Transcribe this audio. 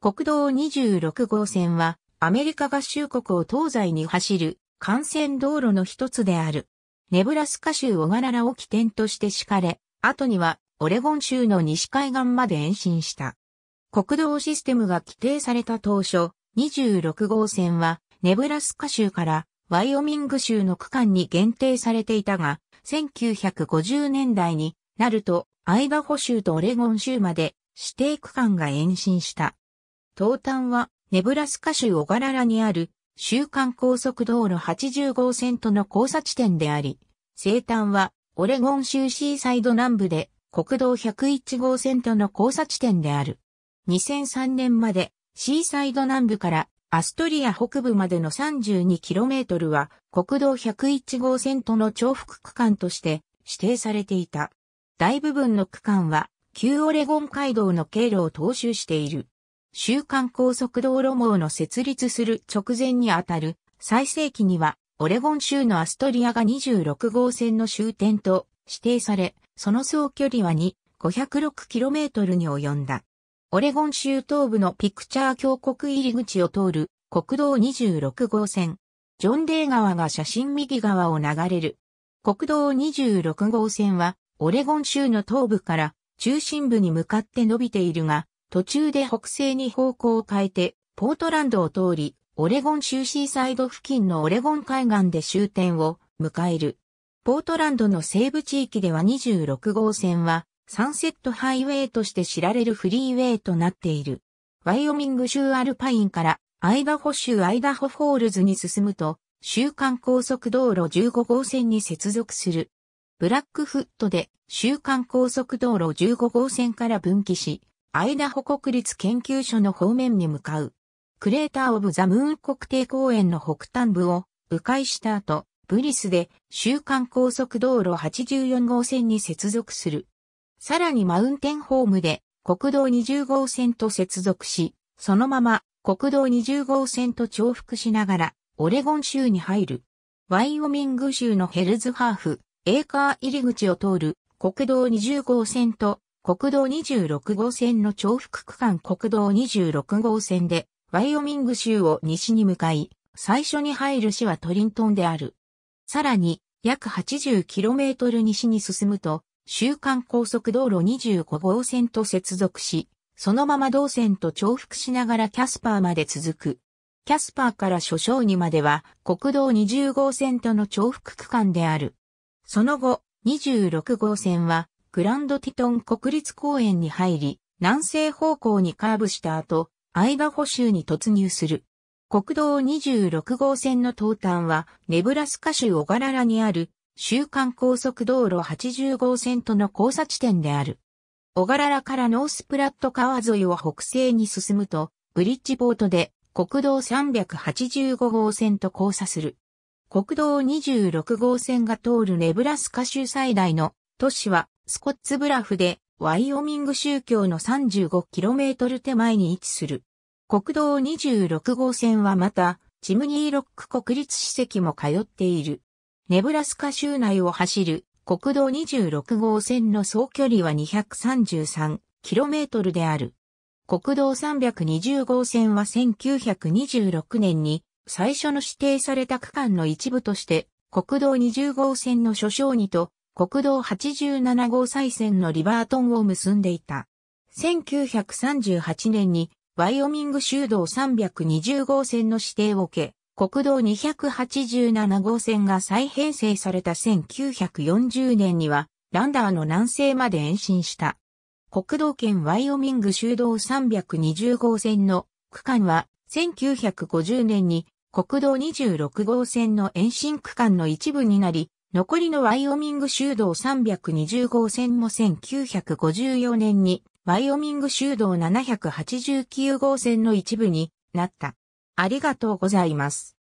国道26号線はアメリカ合衆国を東西に走る幹線道路の一つである。ネブラスカ州オガララを起点として敷かれ、後にはオレゴン州の西海岸まで延伸した。国道システムが規定された当初、26号線はネブラスカ州からワイオミング州の区間に限定されていたが、1950年代になるとアイダホ州とオレゴン州まで指定区間が延伸した。東端はネブラスカ州オガララにある週間高速道路80号線との交差地点であり、西端はオレゴン州シーサイド南部で国道101号線との交差地点である。2003年までシーサイド南部からアストリア北部までの 32km は国道101号線との重複区間として指定されていた。大部分の区間は旧オレゴン街道の経路を踏襲している。週刊高速道路網の設立する直前にあたる最盛期には、オレゴン州のアストリアが26号線の終点と指定され、その総距離は2、506km に及んだ。オレゴン州東部のピクチャー峡谷入り口を通る国道26号線。ジョンデー川が写真右側を流れる。国道26号線はオレゴン州の東部から中心部に向かって伸びているが、途中で北西に方向を変えて、ポートランドを通り、オレゴン州シーサイド付近のオレゴン海岸で終点を迎える。ポートランドの西部地域では26号線は、サンセットハイウェイとして知られるフリーウェイとなっている。ワイオミング州アルパインからアイダホ州アイダホフォールズに進むと、週間高速道路15号線に接続する。ブラックフットで週間高速道路15号線から分岐し、アイダホ国立研究所の方面に向かう。クレーター・オブ・ザ・ムーン国定公園の北端部を迂回した後、ブリスで週間高速道路84号線に接続する。さらにマウンテンホームで国道20号線と接続し、そのまま国道20号線と重複しながらオレゴン州に入る。ワイオミング州のヘルズハーフ、エーカー入り口を通る国道20号線と国道26号線の重複区間国道26号線で、ワイオミング州を西に向かい、最初に入る市はトリントンである。さらに、約 80km 西に進むと、週間高速道路25号線と接続し、そのまま同線と重複しながらキャスパーまで続く。キャスパーから諸省にまでは国道20号線との重複区間である。その後、26号線はグランドティトン国立公園に入り、南西方向にカーブした後、アイダホ州に突入する。国道26号線の東端は、ネブラスカ州小ガララにある、週間高速道路80号線との交差地点である。小ガララからノースプラット川沿いを北西に進むと、ブリッジボートで国道385号線と交差する。国道26号線が通るネブラスカ州最大の都市はスコッツブラフでワイオミング宗教の 35km 手前に位置する。国道26号線はまた、チムニーロック国立史跡も通っている。ネブラスカ州内を走る国道26号線の総距離は 233km である。国道320号線は1926年に最初の指定された区間の一部として国道20号線の所掌にと国道87号再線のリバートンを結んでいた。1938年にワイオミング州道320号線の指定を受け、国道287号線が再編成された1940年には、ランダーの南西まで延伸した。国道圏ワイオミング州道320号線の区間は、1950年に国道26号線の延伸区間の一部になり、残りのワイオミング州道320号線も1954年にワイオミング州道789号線の一部になった。ありがとうございます。